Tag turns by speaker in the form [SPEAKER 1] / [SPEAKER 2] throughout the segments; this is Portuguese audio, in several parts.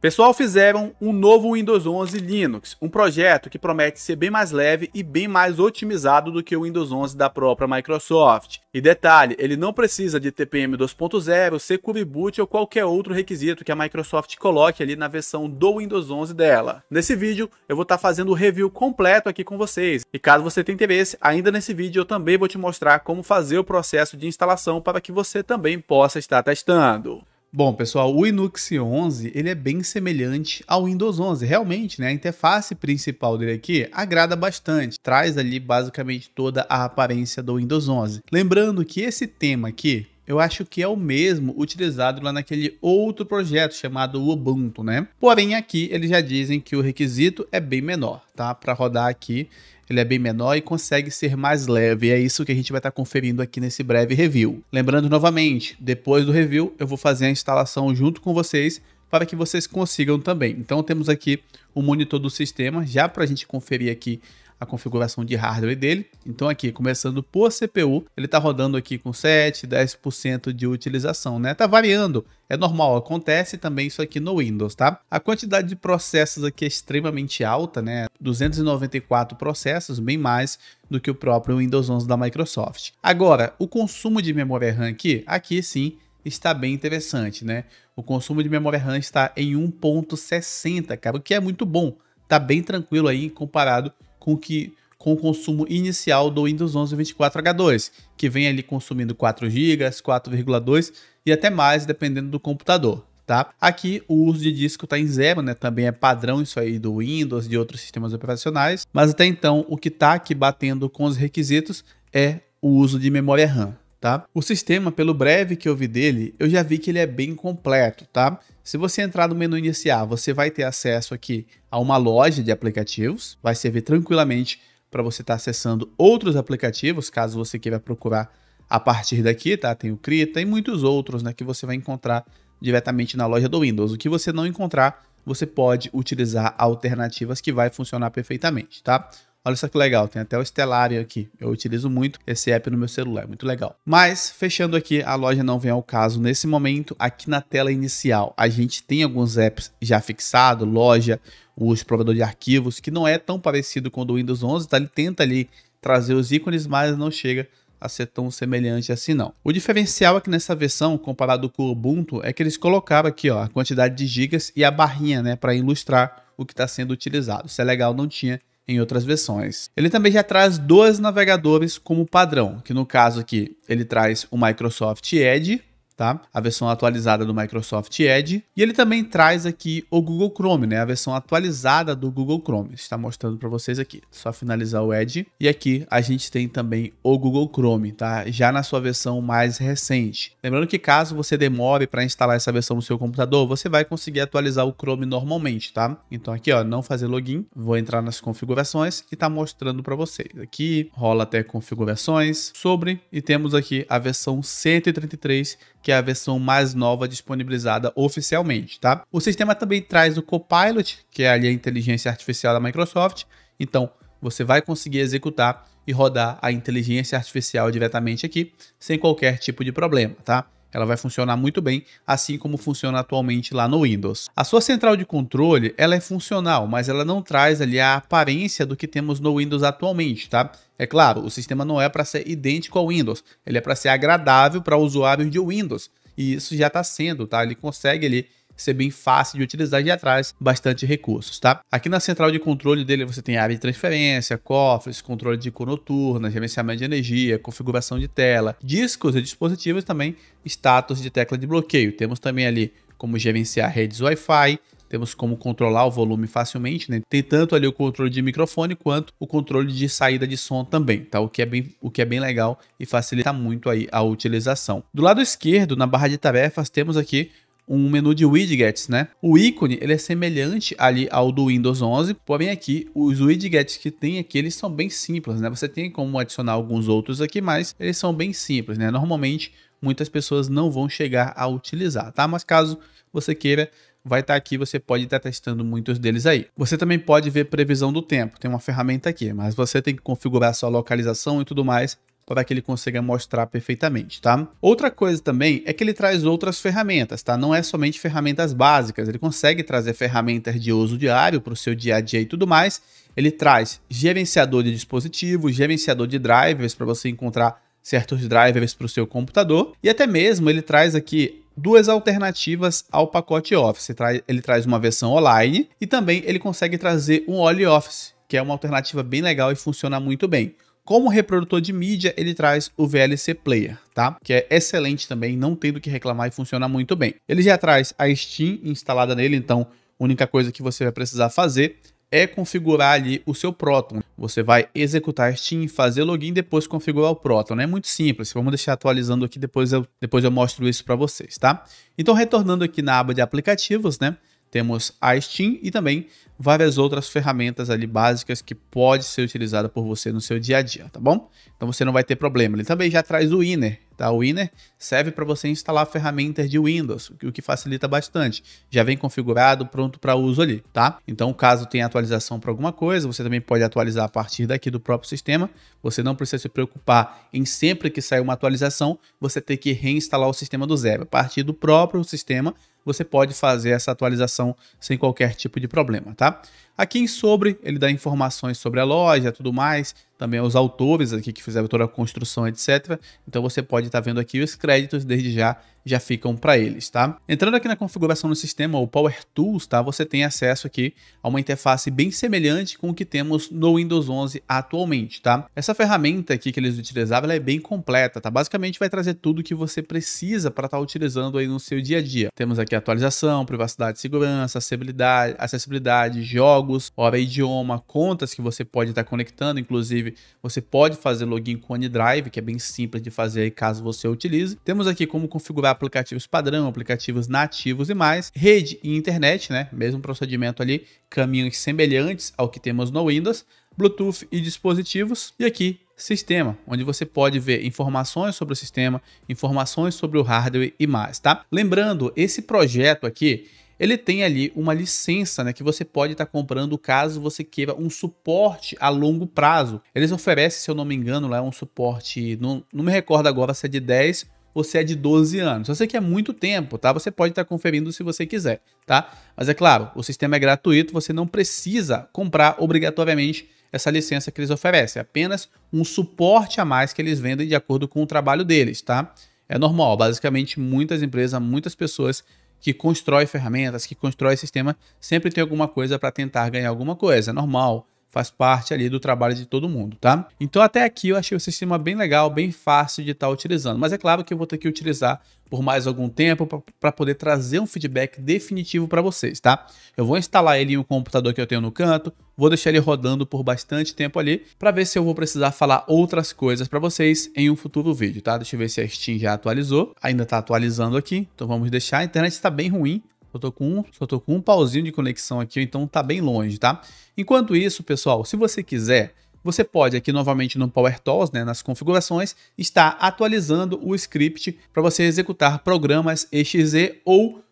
[SPEAKER 1] Pessoal, fizeram um novo Windows 11 Linux, um projeto que promete ser bem mais leve e bem mais otimizado do que o Windows 11 da própria Microsoft. E detalhe, ele não precisa de TPM 2.0, Secure Boot ou qualquer outro requisito que a Microsoft coloque ali na versão do Windows 11 dela. Nesse vídeo, eu vou estar tá fazendo o review completo aqui com vocês. E caso você tenha interesse, ainda nesse vídeo eu também vou te mostrar como fazer o processo de instalação para que você também possa estar testando. Bom, pessoal, o Linux 11 ele é bem semelhante ao Windows 11, realmente, né? A interface principal dele aqui agrada bastante, traz ali basicamente toda a aparência do Windows 11. Lembrando que esse tema aqui eu acho que é o mesmo utilizado lá naquele outro projeto chamado Ubuntu, né? Porém, aqui eles já dizem que o requisito é bem menor, tá? Para rodar aqui, ele é bem menor e consegue ser mais leve. E é isso que a gente vai estar tá conferindo aqui nesse breve review. Lembrando novamente, depois do review, eu vou fazer a instalação junto com vocês para que vocês consigam também. Então temos aqui o monitor do sistema, já para a gente conferir aqui a configuração de hardware dele. Então aqui, começando por CPU, ele está rodando aqui com 7, 10% de utilização, né? Tá variando, é normal, acontece também isso aqui no Windows, tá? A quantidade de processos aqui é extremamente alta, né? 294 processos, bem mais do que o próprio Windows 11 da Microsoft. Agora, o consumo de memória RAM aqui, aqui sim, está bem interessante, né? O consumo de memória RAM está em 1.60, cara, o que é muito bom. Tá bem tranquilo aí comparado com que com o consumo inicial do Windows 11 24H2, que vem ali consumindo 4 GB, 4,2 e até mais, dependendo do computador. Tá? Aqui o uso de disco está em zero, né? Também é padrão isso aí do Windows, de outros sistemas operacionais. Mas até então, o que está aqui batendo com os requisitos é o uso de memória RAM tá? O sistema, pelo breve que eu vi dele, eu já vi que ele é bem completo, tá? Se você entrar no menu iniciar, você vai ter acesso aqui a uma loja de aplicativos, vai servir tranquilamente para você estar tá acessando outros aplicativos, caso você queira procurar a partir daqui, tá? Tem o CRI, e muitos outros, né, que você vai encontrar diretamente na loja do Windows. O que você não encontrar, você pode utilizar alternativas que vai funcionar perfeitamente, tá? Olha só que legal, tem até o Stellarium aqui. Eu utilizo muito esse app no meu celular, muito legal. Mas, fechando aqui, a loja não vem ao caso nesse momento. Aqui na tela inicial, a gente tem alguns apps já fixado, loja, os explorador de arquivos, que não é tão parecido com o do Windows 11, tá? Ele tenta ali trazer os ícones, mas não chega a ser tão semelhante assim não. O diferencial aqui nessa versão, comparado com o Ubuntu, é que eles colocaram aqui ó, a quantidade de gigas e a barrinha né, para ilustrar o que está sendo utilizado. Isso é legal, não tinha em outras versões. Ele também já traz dois navegadores como padrão, que no caso aqui ele traz o Microsoft Edge tá? A versão atualizada do Microsoft Edge. E ele também traz aqui o Google Chrome, né? A versão atualizada do Google Chrome. Está mostrando para vocês aqui. Só finalizar o Edge. E aqui a gente tem também o Google Chrome, tá? Já na sua versão mais recente. Lembrando que caso você demore para instalar essa versão no seu computador, você vai conseguir atualizar o Chrome normalmente, tá? Então aqui, ó, não fazer login. Vou entrar nas configurações e tá mostrando para vocês. Aqui rola até configurações, sobre e temos aqui a versão 133 que que é a versão mais nova disponibilizada oficialmente, tá? O sistema também traz o Copilot, que é ali a inteligência artificial da Microsoft. Então, você vai conseguir executar e rodar a inteligência artificial diretamente aqui, sem qualquer tipo de problema, tá? Ela vai funcionar muito bem, assim como funciona atualmente lá no Windows. A sua central de controle, ela é funcional, mas ela não traz ali a aparência do que temos no Windows atualmente, tá? É claro, o sistema não é para ser idêntico ao Windows, ele é para ser agradável para usuários de Windows. E isso já está sendo, tá? Ele consegue ali ser bem fácil de utilizar e atrás bastante recursos, tá? Aqui na central de controle dele você tem área de transferência, cofres, controle de cor noturna, gerenciamento de energia, configuração de tela, discos e dispositivos também, status de tecla de bloqueio. Temos também ali como gerenciar redes Wi-Fi, temos como controlar o volume facilmente, né? Tem tanto ali o controle de microfone quanto o controle de saída de som também, tá? O que é bem, o que é bem legal e facilita muito aí a utilização. Do lado esquerdo, na barra de tarefas, temos aqui um menu de widgets, né? O ícone ele é semelhante ali ao do Windows 11, porém aqui os widgets que tem aqui eles são bem simples, né? Você tem como adicionar alguns outros aqui, mas eles são bem simples, né? Normalmente muitas pessoas não vão chegar a utilizar, tá? Mas caso você queira vai estar tá aqui, você pode estar tá testando muitos deles aí. Você também pode ver previsão do tempo, tem uma ferramenta aqui, mas você tem que configurar sua localização e tudo mais para que ele consiga mostrar perfeitamente, tá? Outra coisa também é que ele traz outras ferramentas, tá? Não é somente ferramentas básicas, ele consegue trazer ferramentas de uso diário para o seu dia a dia e tudo mais. Ele traz gerenciador de dispositivos, gerenciador de drivers para você encontrar certos drivers para o seu computador e até mesmo ele traz aqui duas alternativas ao pacote Office. Ele traz uma versão online e também ele consegue trazer um Oli Office, que é uma alternativa bem legal e funciona muito bem. Como reprodutor de mídia, ele traz o VLC Player, tá? Que é excelente também, não tem do que reclamar e funciona muito bem. Ele já traz a Steam instalada nele, então a única coisa que você vai precisar fazer é configurar ali o seu Proton. Você vai executar Steam, fazer login e depois configurar o Proton. É muito simples, vamos deixar atualizando aqui, depois eu, depois eu mostro isso para vocês, tá? Então, retornando aqui na aba de aplicativos, né? Temos a Steam e também várias outras ferramentas ali básicas que pode ser utilizada por você no seu dia a dia, tá bom? Então você não vai ter problema. Ele também já traz o Inner, Tá? O Winner serve para você instalar ferramentas de Windows, o que facilita bastante. Já vem configurado, pronto para uso ali, tá? Então, caso tenha atualização para alguma coisa, você também pode atualizar a partir daqui do próprio sistema. Você não precisa se preocupar em sempre que sair uma atualização, você ter que reinstalar o sistema do zero. A partir do próprio sistema, você pode fazer essa atualização sem qualquer tipo de problema, tá? Aqui em sobre, ele dá informações sobre a loja, tudo mais, também aos autores aqui que fizeram toda a construção, etc. Então você pode estar tá vendo aqui os créditos desde já já ficam para eles, tá? Entrando aqui na configuração do sistema, o Power Tools, tá? Você tem acesso aqui a uma interface bem semelhante com o que temos no Windows 11 atualmente, tá? Essa ferramenta aqui que eles utilizavam, ela é bem completa, tá? Basicamente vai trazer tudo que você precisa para estar tá utilizando aí no seu dia a dia. Temos aqui atualização, privacidade, segurança, acessibilidade, acessibilidade jogos, hora e idioma, contas que você pode estar tá conectando, inclusive você pode fazer login com OneDrive, que é bem simples de fazer aí caso você utilize. Temos aqui como configurar aplicativos padrão, aplicativos nativos e mais. Rede e internet, né? Mesmo procedimento ali, caminhos semelhantes ao que temos no Windows. Bluetooth e dispositivos. E aqui, sistema, onde você pode ver informações sobre o sistema, informações sobre o hardware e mais, tá? Lembrando, esse projeto aqui, ele tem ali uma licença né, que você pode estar tá comprando caso você queira um suporte a longo prazo. Eles oferecem, se eu não me engano, lá um suporte, não, não me recordo agora se é de 10 você é de 12 anos. Se você quer é muito tempo, tá? Você pode estar conferindo se você quiser, tá? Mas é claro, o sistema é gratuito, você não precisa comprar obrigatoriamente essa licença que eles oferecem, é apenas um suporte a mais que eles vendem de acordo com o trabalho deles, tá? É normal, basicamente muitas empresas, muitas pessoas que constroem ferramentas, que constroem sistema, sempre tem alguma coisa para tentar ganhar alguma coisa, é normal faz parte ali do trabalho de todo mundo, tá? Então até aqui eu achei o sistema bem legal, bem fácil de estar tá utilizando, mas é claro que eu vou ter que utilizar por mais algum tempo para poder trazer um feedback definitivo para vocês, tá? Eu vou instalar ele em um computador que eu tenho no canto, vou deixar ele rodando por bastante tempo ali para ver se eu vou precisar falar outras coisas para vocês em um futuro vídeo, tá? Deixa eu ver se a Steam já atualizou, ainda está atualizando aqui, então vamos deixar, a internet está bem ruim, só tô com um, só tô com um pauzinho de conexão aqui, então tá bem longe, tá? Enquanto isso, pessoal, se você quiser, você pode aqui novamente no Power Tools, né, nas configurações, estar atualizando o script para você executar programas exe ou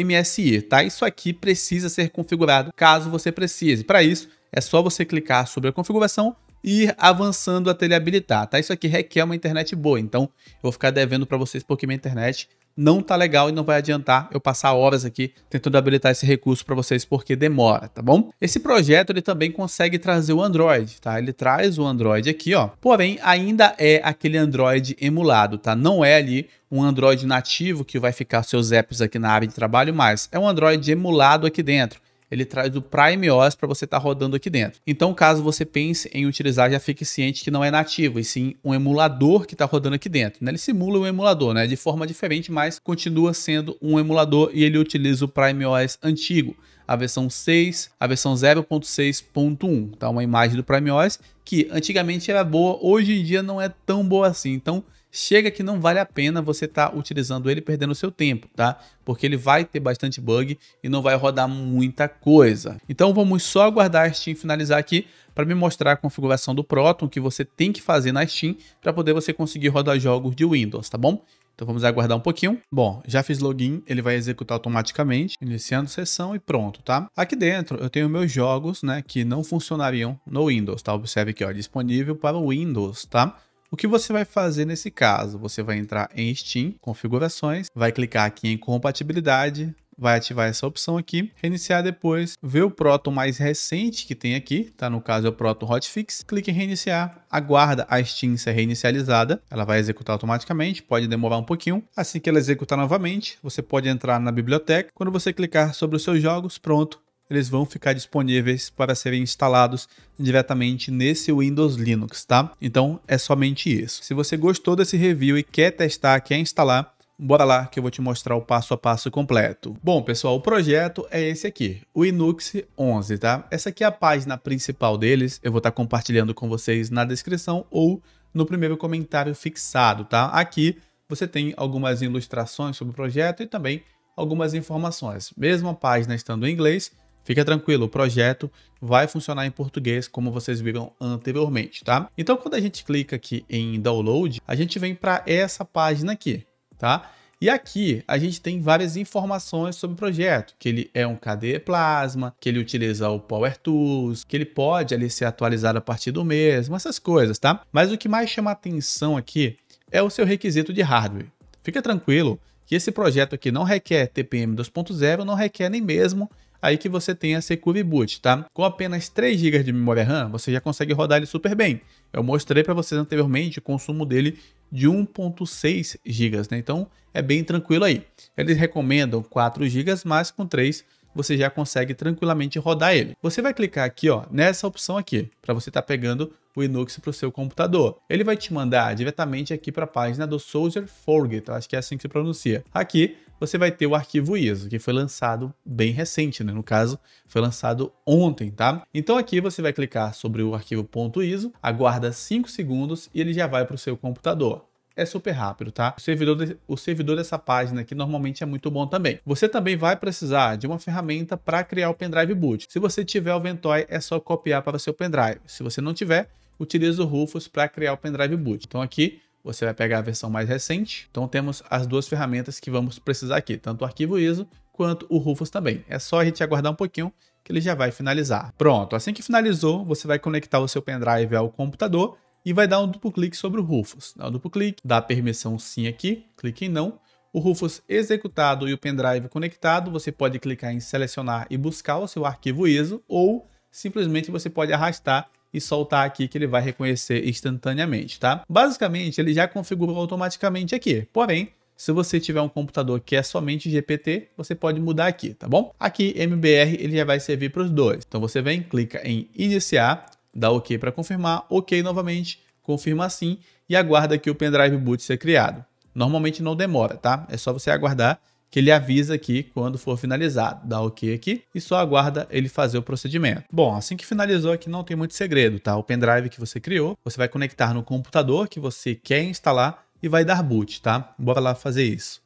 [SPEAKER 1] msi, tá? Isso aqui precisa ser configurado caso você precise. Para isso, é só você clicar sobre a configuração e ir avançando até ele habilitar, tá? Isso aqui requer uma internet boa, então eu vou ficar devendo para vocês porque minha internet não tá legal e não vai adiantar eu passar horas aqui tentando habilitar esse recurso para vocês porque demora, tá bom? Esse projeto ele também consegue trazer o Android, tá? Ele traz o Android aqui, ó. Porém, ainda é aquele Android emulado, tá? Não é ali um Android nativo que vai ficar seus apps aqui na área de trabalho, mas é um Android emulado aqui dentro ele traz o Prime OS para você estar tá rodando aqui dentro. Então, caso você pense em utilizar, já fique ciente que não é nativo, e sim um emulador que está rodando aqui dentro. Né? Ele simula um emulador, né? de forma diferente, mas continua sendo um emulador e ele utiliza o Prime OS antigo a versão 6, a versão 0.6.1, Então, tá Uma imagem do Prime OS que antigamente era boa, hoje em dia não é tão boa assim. Então, chega que não vale a pena você estar tá utilizando ele perdendo seu tempo, tá? Porque ele vai ter bastante bug e não vai rodar muita coisa. Então vamos só aguardar a Steam finalizar aqui para me mostrar a configuração do Proton que você tem que fazer na Steam para poder você conseguir rodar jogos de Windows, tá bom? Então vamos aguardar um pouquinho. Bom, já fiz login, ele vai executar automaticamente, iniciando sessão e pronto, tá? Aqui dentro eu tenho meus jogos, né, que não funcionariam no Windows, tá? Observe aqui, ó, disponível para o Windows, tá? O que você vai fazer nesse caso? Você vai entrar em Steam, configurações, vai clicar aqui em compatibilidade, vai ativar essa opção aqui, reiniciar depois, ver o Proton mais recente que tem aqui, tá? No caso é o Proton Hotfix, clique em reiniciar, aguarda a Steam ser reinicializada, ela vai executar automaticamente, pode demorar um pouquinho. Assim que ela executar novamente, você pode entrar na biblioteca, quando você clicar sobre os seus jogos, pronto, eles vão ficar disponíveis para serem instalados diretamente nesse Windows Linux, tá? Então é somente isso. Se você gostou desse review e quer testar, quer instalar, Bora lá que eu vou te mostrar o passo a passo completo. Bom, pessoal, o projeto é esse aqui, o Linux 11, tá? Essa aqui é a página principal deles, eu vou estar tá compartilhando com vocês na descrição ou no primeiro comentário fixado, tá? Aqui você tem algumas ilustrações sobre o projeto e também algumas informações. Mesmo a página estando em inglês, Fica tranquilo, o projeto vai funcionar em português como vocês viram anteriormente, tá? Então quando a gente clica aqui em download, a gente vem para essa página aqui, tá? E aqui a gente tem várias informações sobre o projeto, que ele é um KDE Plasma, que ele utiliza o Power Tools, que ele pode ali ser atualizado a partir do mesmo, essas coisas, tá? Mas o que mais chama atenção aqui é o seu requisito de hardware. Fica tranquilo que esse projeto aqui não requer TPM 2.0, não requer nem mesmo aí que você tenha Secure Boot, tá? Com apenas 3 GB de memória RAM, você já consegue rodar ele super bem. Eu mostrei para vocês anteriormente o consumo dele de 1.6 GB, né? Então é bem tranquilo aí. Eles recomendam 4 GB, mas com 3 você já consegue tranquilamente rodar ele. Você vai clicar aqui ó, nessa opção aqui, para você estar tá pegando o Linux para o seu computador. Ele vai te mandar diretamente aqui para a página do Soldier Forget, tá? acho que é assim que se pronuncia. Aqui você vai ter o arquivo ISO, que foi lançado bem recente, né? no caso, foi lançado ontem, tá? Então aqui você vai clicar sobre o arquivo .iso, aguarda 5 segundos e ele já vai para o seu computador é super rápido, tá? O servidor, de, o servidor dessa página aqui normalmente é muito bom também. Você também vai precisar de uma ferramenta para criar o pendrive boot. Se você tiver o Ventoy, é só copiar para o seu pendrive. Se você não tiver, utiliza o Rufus para criar o pendrive boot. Então aqui você vai pegar a versão mais recente. Então temos as duas ferramentas que vamos precisar aqui, tanto o arquivo ISO quanto o Rufus também. É só a gente aguardar um pouquinho que ele já vai finalizar. Pronto, assim que finalizou, você vai conectar o seu pendrive ao computador e vai dar um duplo clique sobre o Rufus. Dá um duplo clique, dá permissão sim aqui, clique em não. O Rufus executado e o pendrive conectado, você pode clicar em selecionar e buscar o seu arquivo ISO ou simplesmente você pode arrastar e soltar aqui que ele vai reconhecer instantaneamente, tá? Basicamente, ele já configurou automaticamente aqui, porém, se você tiver um computador que é somente GPT, você pode mudar aqui, tá bom? Aqui, MBR, ele já vai servir para os dois. Então, você vem, clica em iniciar, dá OK para confirmar, OK novamente, confirma sim e aguarda que o pendrive boot ser criado. Normalmente não demora, tá? É só você aguardar que ele avisa aqui quando for finalizado. Dá OK aqui e só aguarda ele fazer o procedimento. Bom, assim que finalizou aqui não tem muito segredo, tá? O pendrive que você criou, você vai conectar no computador que você quer instalar e vai dar boot, tá? Bora lá fazer isso.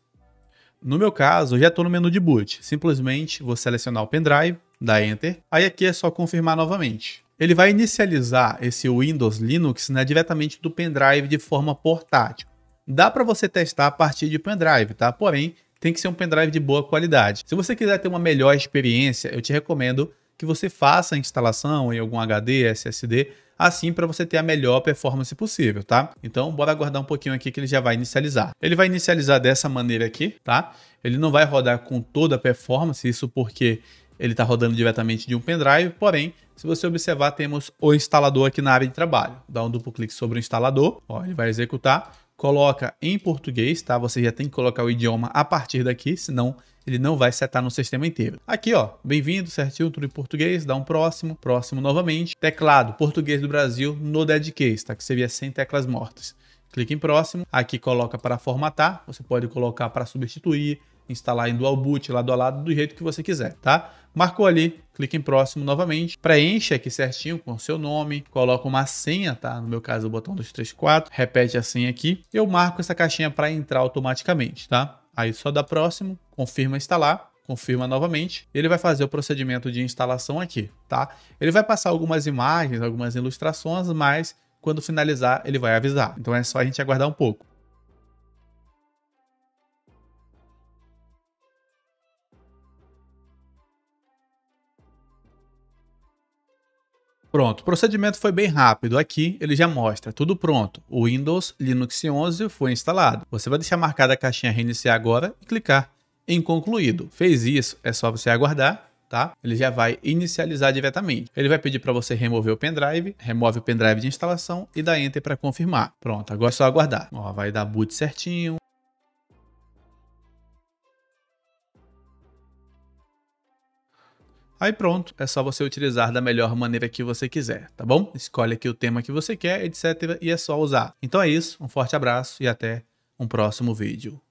[SPEAKER 1] No meu caso, eu já estou no menu de boot. Simplesmente vou selecionar o pendrive, dar Enter, aí aqui é só confirmar novamente ele vai inicializar esse Windows Linux né, diretamente do pendrive de forma portátil. Dá para você testar a partir de pendrive, tá? Porém, tem que ser um pendrive de boa qualidade. Se você quiser ter uma melhor experiência, eu te recomendo que você faça a instalação em algum HD, SSD, assim para você ter a melhor performance possível, tá? Então, bora aguardar um pouquinho aqui que ele já vai inicializar. Ele vai inicializar dessa maneira aqui, tá? Ele não vai rodar com toda a performance, isso porque ele está rodando diretamente de um pendrive, porém, se você observar, temos o instalador aqui na área de trabalho. Dá um duplo clique sobre o instalador, ó, ele vai executar, coloca em português, tá? Você já tem que colocar o idioma a partir daqui, senão ele não vai setar no sistema inteiro. Aqui, ó, bem-vindo, certinho, tudo em português, dá um próximo, próximo novamente. Teclado, português do Brasil no dead case, tá? Que seria sem teclas mortas. Clique em próximo, aqui coloca para formatar, você pode colocar para substituir, instalar em dual boot, lado a lado, do jeito que você quiser, tá? Marcou ali, clique em próximo novamente, preenche aqui certinho com o seu nome, coloca uma senha, tá? No meu caso, o botão 234, repete a senha aqui. Eu marco essa caixinha para entrar automaticamente, tá? Aí só dá próximo, confirma instalar, confirma novamente. Ele vai fazer o procedimento de instalação aqui, tá? Ele vai passar algumas imagens, algumas ilustrações, mas quando finalizar, ele vai avisar. Então é só a gente aguardar um pouco. Pronto, o procedimento foi bem rápido. Aqui ele já mostra tudo pronto. O Windows Linux 11 foi instalado. Você vai deixar marcada a caixinha reiniciar agora e clicar em concluído. Fez isso, é só você aguardar, tá? Ele já vai inicializar diretamente. Ele vai pedir para você remover o pendrive, remove o pendrive de instalação e dá enter para confirmar. Pronto, agora é só aguardar. Ó, vai dar boot certinho. Aí pronto, é só você utilizar da melhor maneira que você quiser, tá bom? Escolhe aqui o tema que você quer, etc. E é só usar. Então é isso, um forte abraço e até um próximo vídeo.